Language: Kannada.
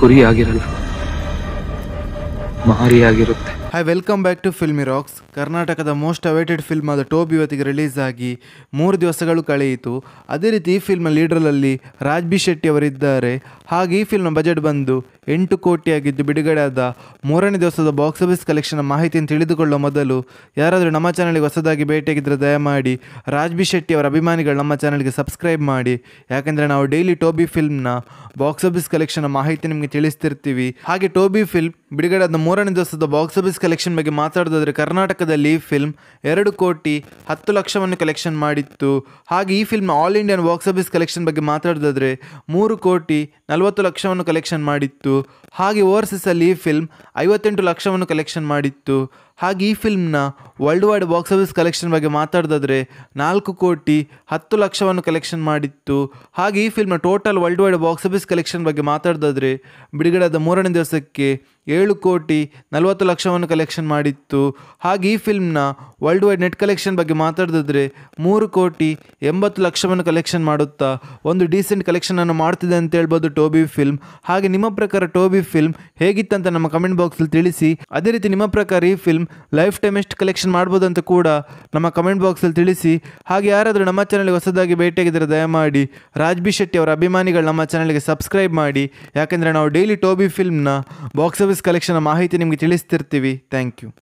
गुरी आगे मारी आगे hi welcome back to filmy rocks ಕರ್ನಾಟಕದ ಮೋಸ್ಟ್ ಅವೇಟೆಡ್ ಫಿಲ್ಮ್ ಆದ ಟೋಬ್ ಇವತ್ತಿಗೆ ರಿಲೀಸ್ ಆಗಿ ಮೂರು ದಿವಸಗಳು ಕಳೆಯಿತು ಅದೇ ರೀತಿ ಈ ಫಿಲ್ಮ್ನ ರಾಜ್ ರಾಜ್ಬಿ ಶೆಟ್ಟಿ ಅವರಿದ್ದಾರೆ ಹಾಗೆ ಈ ಫಿಲ್ಮ್ನ ಬಜೆಟ್ ಬಂದು ಎಂಟು ಆಗಿದ್ದು ಬಿಡುಗಡೆಯಾದ ಮೂರನೇ ದಿವಸದ ಬಾಕ್ಸ್ ಆಫೀಸ್ ಕಲೆಕ್ಷನ್ ಮಾಹಿತಿಯನ್ನು ತಿಳಿದುಕೊಳ್ಳುವ ಮೊದಲು ಯಾರಾದರೂ ನಮ್ಮ ಚಾನಲ್ಗೆ ಹೊಸದಾಗಿ ಭೇಟಿಯಾಗಿದ್ದರೆ ದಯಮಾಡಿ ರಾಜ್ಬಿ ಶೆಟ್ಟಿ ಅವರ ಅಭಿಮಾನಿಗಳು ನಮ್ಮ ಚಾನಲ್ಗೆ ಸಬ್ಸ್ಕ್ರೈಬ್ ಮಾಡಿ ಯಾಕೆಂದರೆ ನಾವು ಡೈಲಿ ಟೋಬಿ ಫಿಲ್ಮ್ನ ಬಾಕ್ಸ್ ಆಫೀಸ್ ಕಲೆಕ್ಷನ್ ಮಾಹಿತಿ ನಿಮಗೆ ತಿಳಿಸ್ತಿರ್ತೀವಿ ಹಾಗೆ ಟೋಬಿ ಫಿಲ್ಮ್ ಬಿಡುಗಡೆಯಾದ ಮೂರನೇ ದಿವಸದ ಬಾಕ್ಸ್ ಆಫೀಸ್ ಕಲೆಕ್ಷನ್ ಬಗ್ಗೆ ಮಾತಾಡೋದಾದರೆ ಕರ್ನಾಟಕದಲ್ಲಿ ಈ ಫಿಲ್ಮ್ ಎರಡು ಕೋಟಿ ಹತ್ತು ಲಕ್ಷವನ್ನು ಕಲೆಕ್ಷನ್ ಮಾಡಿತ್ತು ಹಾಗೆ ಈ film all Indian box office collection ಬಗ್ಗೆ ಮಾತಾಡೋದಾದರೆ ಮೂರು ಕೋಟಿ ನಲವತ್ತು ಲಕ್ಷವನ್ನು ಕಲೆಕ್ಷನ್ ಮಾಡಿತ್ತು ಹಾಗೆ ಓವರ್ಸೀಸಲ್ಲಿ ಈ ಫಿಲ್ಮ್ ಐವತ್ತೆಂಟು ಲಕ್ಷವನ್ನು ಕಲೆಕ್ಷನ್ ಮಾಡಿತ್ತು ಹಾಗೆ ಈ ಫಿಲ್ಮ್ನ world wide box office collection ಬಗ್ಗೆ ಮಾತಾಡೋದಾದರೆ ನಾಲ್ಕು ಕೋಟಿ ಹತ್ತು ಲಕ್ಷವನ್ನು ಕಲೆಕ್ಷನ್ ಮಾಡಿತ್ತು ಹಾಗೆ ಈ ಫಿಲ್ಮ್ನ total world wide box office collection ಬಗ್ಗೆ ಮಾತಾಡೋದಾದರೆ ಬಿಡುಗಡೆಯಾದ ಮೂರನೇ ದಿವಸಕ್ಕೆ ಏಳು ಕೋಟಿ ನಲವತ್ತು ಲಕ್ಷವನ್ನು ಕಲೆಕ್ಷನ್ ಮಾಡಿತ್ತು ಹಾಗೆ ಈ ಫಿಲ್ಮ್ನ ವರ್ಲ್ಡ್ ವೈಡ್ ನೆಟ್ ಕಲೆಕ್ಷನ್ ಬಗ್ಗೆ ಮಾತಾಡೋದಾದರೆ ಮೂರು ಕೋಟಿ ಎಂಬತ್ತು ಲಕ್ಷವನ್ನು ಕಲೆಕ್ಷನ್ ಮಾಡುತ್ತಾ ಒಂದು ಡೀಸೆಂಟ್ ಕಲೆಕ್ಷನನ್ನು ಮಾಡ್ತಿದೆ ಅಂತ ಹೇಳ್ಬೋದು ಟೋಬಿ ಫಿಲ್ಮ್ ಹಾಗೆ ನಿಮ್ಮ ಪ್ರಕಾರ ಟೋಬಿ ಫಿಲ್ಮ್ ಹೇಗಿತ್ತಂತ ನಮ್ಮ ಕಮೆಂಟ್ ಬಾಕ್ಸಲ್ಲಿ ತಿಳಿಸಿ ಅದೇ ರೀತಿ ನಿಮ್ಮ ಪ್ರಕಾರ ಈ ಫಿಲ್ಮ್ ಲೈಫ್ ಟೈಮ್ ಎಷ್ಟು ಕಲೆಕ್ಷನ್ ಮಾಡ್ಬೋದು ಅಂತ ಕೂಡ ನಮ್ಮ ಕಮೆಂಟ್ ಬಾಕ್ಸಲ್ಲಿ ತಿಳಿಸಿ ಹಾಗೆ ಯಾರಾದರೂ ನಮ್ಮ ಚಾನಲ್ಗೆ ಹೊಸದಾಗಿ ಭೇಟಿಯಾಗಿದ್ದರೆ ದಯಮಾಡಿ ರಾಜ್ಬಿ ಶೆಟ್ಟಿ ಅವರ ಅಭಿಮಾನಿಗಳು ನಮ್ಮ ಚಾನಲ್ಗೆ ಸಬ್ಸ್ಕ್ರೈಬ್ ಮಾಡಿ ಯಾಕೆಂದರೆ ನಾವು ಡೈಲಿ ಟೋಬಿ ಫಿಲ್ಮ್ನ ಬಾಕ್ಸ್ ಆಫೀಸ್ ಕಲೆಕ್ಷನ್ ಮಾಹಿತಿ ನಿಮಗೆ ತಿಳಿಸ್ತಿರ್ತೀವಿ ಥ್ಯಾಂಕ್ ಯು